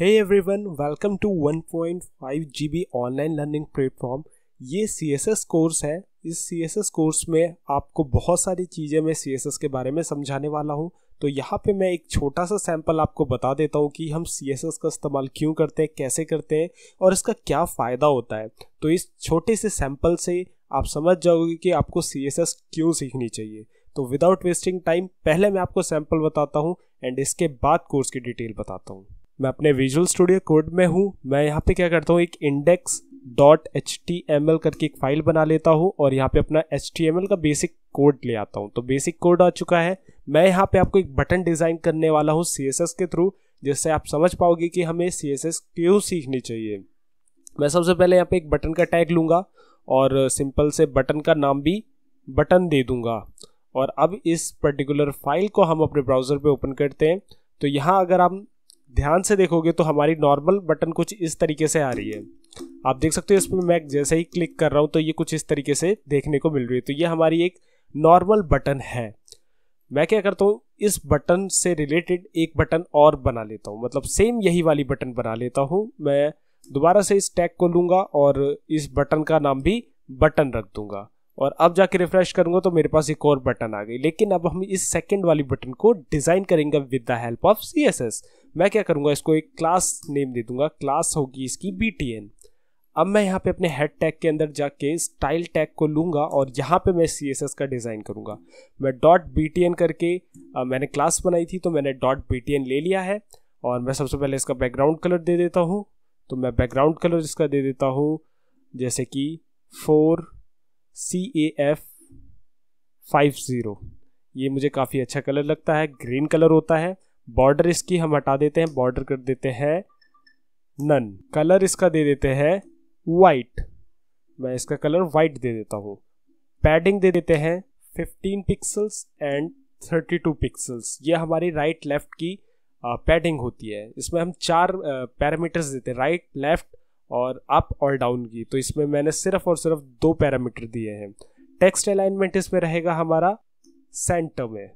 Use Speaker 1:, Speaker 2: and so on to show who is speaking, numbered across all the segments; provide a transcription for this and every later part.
Speaker 1: hey one welcome to 1.5 B online learning platform ये C S S course है इस सी S S course में आपको बहुत सारी चीज़ें मैं सी एस एस के बारे में समझाने वाला हूँ तो यहाँ पे मैं एक छोटा सा सैम्पल आपको बता देता हूँ कि हम सी एस एस का इस्तेमाल क्यों करते हैं कैसे करते हैं और इसका क्या फ़ायदा होता है तो इस छोटे से सैंपल से आप समझ जाओगे कि आपको सी एस एस क्यों सीखनी चाहिए तो विदाउट वेस्टिंग टाइम पहले मैं आपको सैम्पल बताता हूँ एंड इसके बाद कोर्स की डिटेल बताता हूँ मैं अपने विजुअल स्टूडियो कोड में हूँ मैं यहाँ पे क्या करता हूँ एक index dot H T M L करके एक फाइल बना लेता हूँ और यहाँ पे अपना एच टी एम एल का बेसिक कोड ले आता हूँ तो बेसिक कोड आ चुका है मैं यहाँ पे आपको एक बटन डिज़ाइन करने वाला हूँ सी एस एस के थ्रू जिससे आप समझ पाओगे कि हमें सी एस एस क्यों सीखनी चाहिए मैं सबसे पहले यहाँ पे एक बटन का टैग लूँगा और सिंपल से बटन का नाम भी बटन दे दूँगा और अब इस पर्टिकुलर फाइल को हम अपने ब्राउज़र पे ओपन करते हैं तो यहाँ अगर हम ध्यान से देखोगे तो हमारी नॉर्मल बटन कुछ इस तरीके से आ रही है आप देख सकते हो इसमें मैं जैसे ही क्लिक कर रहा हूँ तो ये कुछ इस तरीके से देखने को मिल रही है तो ये हमारी एक नॉर्मल बटन है मैं क्या करता हूँ इस बटन से रिलेटेड एक बटन और बना लेता हूँ मतलब सेम यही वाली बटन बना लेता हूँ मैं दोबारा से इस टैग को लूँगा और इस बटन का नाम भी बटन रख दूँगा और अब जाके रिफ्रेश करूँगा तो मेरे पास एक और बटन आ गई लेकिन अब हम इस सेकेंड वाली बटन को डिज़ाइन करेंगे with the help of C S S मैं क्या करूँगा इसको एक क्लास नेम दे दूँगा क्लास होगी इसकी बी टी एन अब मैं यहाँ पे अपने हेड टैग के अंदर जाके स्टाइल टैग को लूँगा और यहाँ पे मैं सी एस एस का डिज़ाइन करूँगा मैं डॉट बी टी एन करके आ, मैंने क्लास बनाई थी तो मैंने डॉट बी टी एन ले लिया है और मैं सबसे पहले इसका बैकग्राउंड कलर दे देता हूँ तो मैं बैकग्राउंड कलर इसका दे देता हूँ जैसे कि four C A F five zero ये मुझे काफ़ी अच्छा कलर लगता है ग्रीन कलर होता है बॉर्डर इसकी हम हटा देते हैं बॉर्डर कर देते हैं नन कलर इसका दे देते हैं वाइट मैं इसका कलर वाइट दे देता हूँ पैडिंग दे देते हैं 15 पिक्सल्स एंड 32 पिक्सल्स ये हमारी राइट लेफ़्ट की पैडिंग होती है इसमें हम चार पैरामीटर्स देते हैं राइट लेफ़्ट और अप और डाउन की तो इसमें मैंने सिर्फ और सिर्फ दो पैरामीटर दिए हैं टेक्स्ट अलाइनमेंट इसमें रहेगा हमारा सेंटर में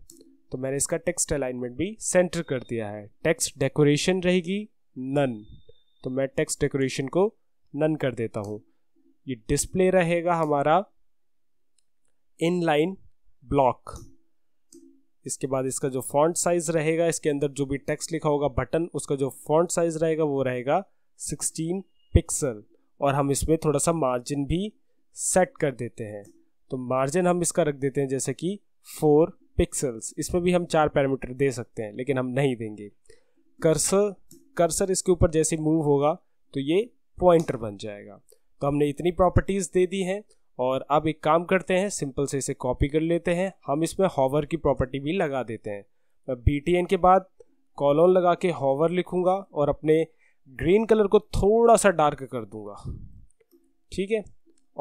Speaker 1: तो मैंने इसका टेक्स्ट अलाइनमेंट भी सेंटर कर दिया है टेक्स्ट डेकोरेशन रहेगी नन तो मैं टेक्स्ट डेकोरेशन को नन कर देता हूँ ये डिस्प्ले रहेगा हमारा इनलाइन ब्लॉक इसके बाद इसका जो फॉन्ट साइज रहेगा इसके अंदर जो भी टेक्स्ट लिखा होगा बटन उसका जो फॉन्ट साइज रहेगा वो रहेगा सिक्सटीन पिक्सल और हम इसमें थोड़ा सा मार्जिन भी सेट कर देते हैं तो मार्जिन हम इसका रख देते हैं जैसे कि फोर पिक्सल्स इसमें भी हम चार पैरामीटर दे सकते हैं लेकिन हम नहीं देंगे कर्सर कर्सर इसके ऊपर जैसे मूव होगा तो ये पॉइंटर बन जाएगा तो हमने इतनी प्रॉपर्टीज़ दे दी हैं और अब एक काम करते हैं सिंपल से इसे कॉपी कर लेते हैं हम इसमें हॉवर की प्रॉपर्टी भी लगा देते हैं मैं बी के बाद कॉलोन लगा के हॉवर लिखूँगा और अपने ग्रीन कलर को थोड़ा सा डार्क कर दूंगा ठीक है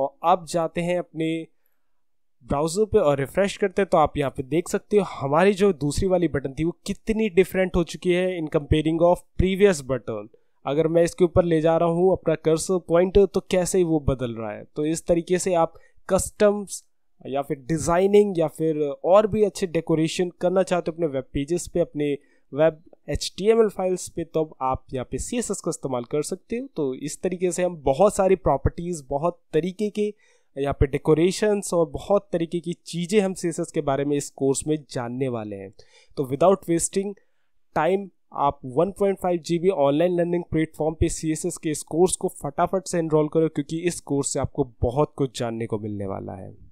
Speaker 1: और आप जाते हैं अपने ब्राउज़र पे और रिफ़्रेश करते हैं तो आप यहाँ पे देख सकते हो हमारी जो दूसरी वाली बटन थी वो कितनी डिफरेंट हो चुकी है in comparing of previous button अगर मैं इसके ऊपर ले जा रहा हूँ अपना कर्स पॉइंट तो कैसे वो बदल रहा है तो इस तरीके से आप कस्टम्स या फिर डिज़ाइनिंग या फिर और भी अच्छे डेकोरेशन करना चाहते हो अपने वेब पेजेस पे अपने वेब एच फाइल्स पे तब तो आप यहाँ पे सी का इस्तेमाल कर सकते हो तो इस तरीके से हम बहुत सारी प्रॉपर्टीज़ बहुत तरीके के यहाँ पे डेकोरेशंस और बहुत तरीके की चीज़ें हम सी के बारे में इस कोर्स में जानने वाले हैं तो विदाउट वेस्टिंग टाइम आप 1.5 पॉइंट ऑनलाइन लर्निंग प्लेटफॉर्म पे सी के इस कोर्स को फटाफट से इनरोल करो क्योंकि इस कोर्स से आपको बहुत कुछ जानने को मिलने वाला है